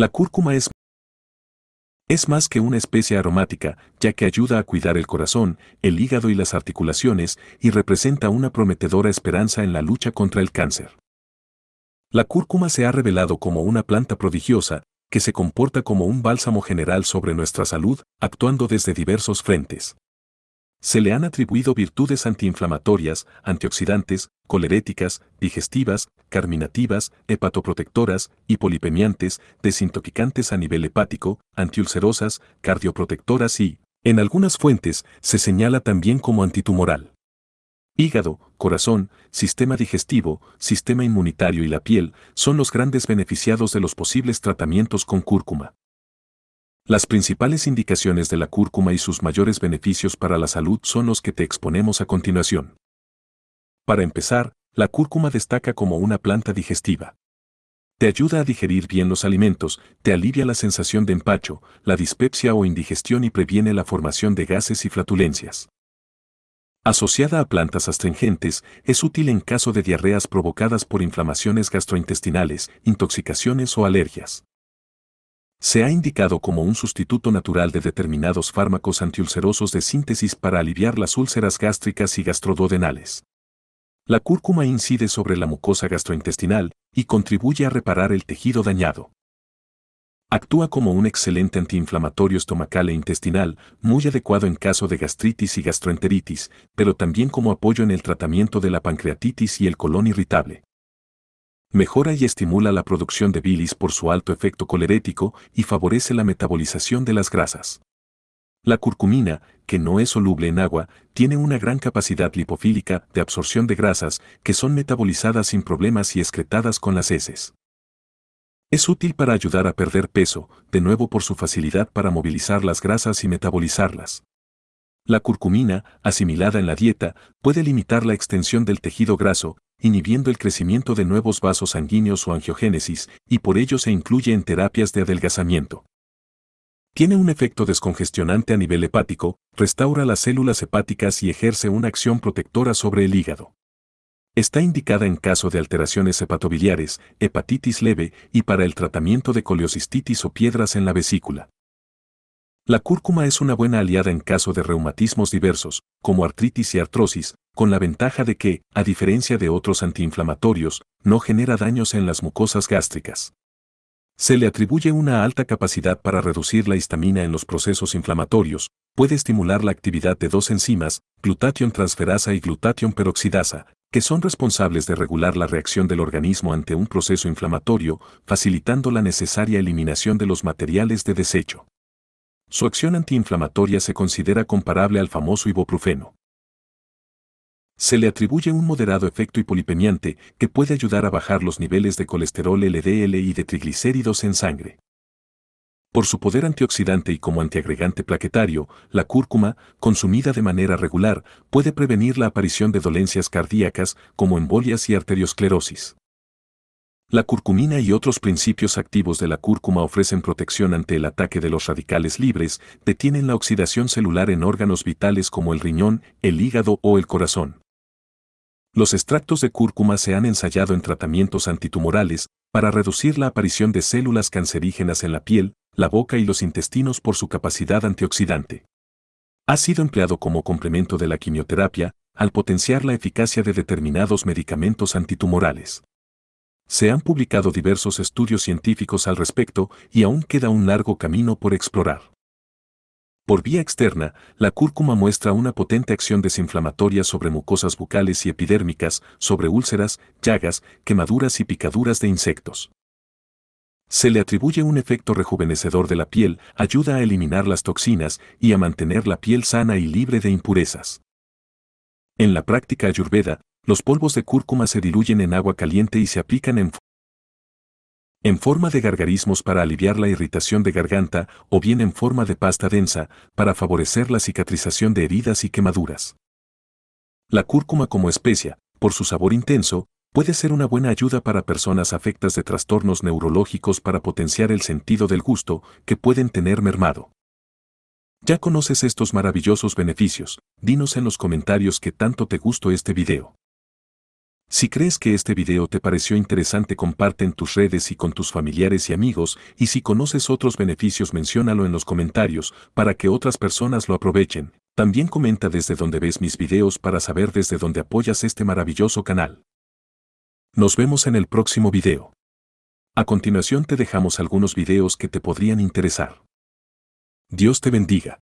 La cúrcuma es es más que una especie aromática, ya que ayuda a cuidar el corazón, el hígado y las articulaciones y representa una prometedora esperanza en la lucha contra el cáncer. La cúrcuma se ha revelado como una planta prodigiosa que se comporta como un bálsamo general sobre nuestra salud, actuando desde diversos frentes. Se le han atribuido virtudes antiinflamatorias, antioxidantes, coleréticas, digestivas, carminativas, hepatoprotectoras, hipolipemiantes, desintoxicantes a nivel hepático, antiulcerosas, cardioprotectoras y, en algunas fuentes, se señala también como antitumoral. Hígado, corazón, sistema digestivo, sistema inmunitario y la piel son los grandes beneficiados de los posibles tratamientos con cúrcuma. Las principales indicaciones de la cúrcuma y sus mayores beneficios para la salud son los que te exponemos a continuación. Para empezar, la cúrcuma destaca como una planta digestiva. Te ayuda a digerir bien los alimentos, te alivia la sensación de empacho, la dispepsia o indigestión y previene la formación de gases y flatulencias. Asociada a plantas astringentes, es útil en caso de diarreas provocadas por inflamaciones gastrointestinales, intoxicaciones o alergias. Se ha indicado como un sustituto natural de determinados fármacos antiulcerosos de síntesis para aliviar las úlceras gástricas y gastrododenales. La cúrcuma incide sobre la mucosa gastrointestinal y contribuye a reparar el tejido dañado. Actúa como un excelente antiinflamatorio estomacal e intestinal, muy adecuado en caso de gastritis y gastroenteritis, pero también como apoyo en el tratamiento de la pancreatitis y el colon irritable. Mejora y estimula la producción de bilis por su alto efecto colerético y favorece la metabolización de las grasas. La curcumina, que no es soluble en agua, tiene una gran capacidad lipofílica de absorción de grasas que son metabolizadas sin problemas y excretadas con las heces. Es útil para ayudar a perder peso, de nuevo por su facilidad para movilizar las grasas y metabolizarlas. La curcumina, asimilada en la dieta, puede limitar la extensión del tejido graso inhibiendo el crecimiento de nuevos vasos sanguíneos o angiogénesis, y por ello se incluye en terapias de adelgazamiento. Tiene un efecto descongestionante a nivel hepático, restaura las células hepáticas y ejerce una acción protectora sobre el hígado. Está indicada en caso de alteraciones hepatobiliares, hepatitis leve y para el tratamiento de coleocistitis o piedras en la vesícula. La cúrcuma es una buena aliada en caso de reumatismos diversos, como artritis y artrosis, con la ventaja de que, a diferencia de otros antiinflamatorios, no genera daños en las mucosas gástricas. Se le atribuye una alta capacidad para reducir la histamina en los procesos inflamatorios, puede estimular la actividad de dos enzimas, glutatión transferasa y glutatión peroxidasa, que son responsables de regular la reacción del organismo ante un proceso inflamatorio, facilitando la necesaria eliminación de los materiales de desecho. Su acción antiinflamatoria se considera comparable al famoso ibuprofeno. Se le atribuye un moderado efecto hipolipemiante que puede ayudar a bajar los niveles de colesterol LDL y de triglicéridos en sangre. Por su poder antioxidante y como antiagregante plaquetario, la cúrcuma, consumida de manera regular, puede prevenir la aparición de dolencias cardíacas como embolias y arteriosclerosis. La curcumina y otros principios activos de la cúrcuma ofrecen protección ante el ataque de los radicales libres, detienen la oxidación celular en órganos vitales como el riñón, el hígado o el corazón. Los extractos de cúrcuma se han ensayado en tratamientos antitumorales para reducir la aparición de células cancerígenas en la piel, la boca y los intestinos por su capacidad antioxidante. Ha sido empleado como complemento de la quimioterapia al potenciar la eficacia de determinados medicamentos antitumorales. Se han publicado diversos estudios científicos al respecto y aún queda un largo camino por explorar. Por vía externa, la cúrcuma muestra una potente acción desinflamatoria sobre mucosas bucales y epidérmicas, sobre úlceras, llagas, quemaduras y picaduras de insectos. Se le atribuye un efecto rejuvenecedor de la piel, ayuda a eliminar las toxinas y a mantener la piel sana y libre de impurezas. En la práctica ayurveda, los polvos de cúrcuma se diluyen en agua caliente y se aplican en, en forma de gargarismos para aliviar la irritación de garganta o bien en forma de pasta densa para favorecer la cicatrización de heridas y quemaduras. La cúrcuma como especia, por su sabor intenso, puede ser una buena ayuda para personas afectas de trastornos neurológicos para potenciar el sentido del gusto que pueden tener mermado. Ya conoces estos maravillosos beneficios, dinos en los comentarios qué tanto te gustó este video. Si crees que este video te pareció interesante comparte en tus redes y con tus familiares y amigos y si conoces otros beneficios menciónalo en los comentarios para que otras personas lo aprovechen. También comenta desde donde ves mis videos para saber desde dónde apoyas este maravilloso canal. Nos vemos en el próximo video. A continuación te dejamos algunos videos que te podrían interesar. Dios te bendiga.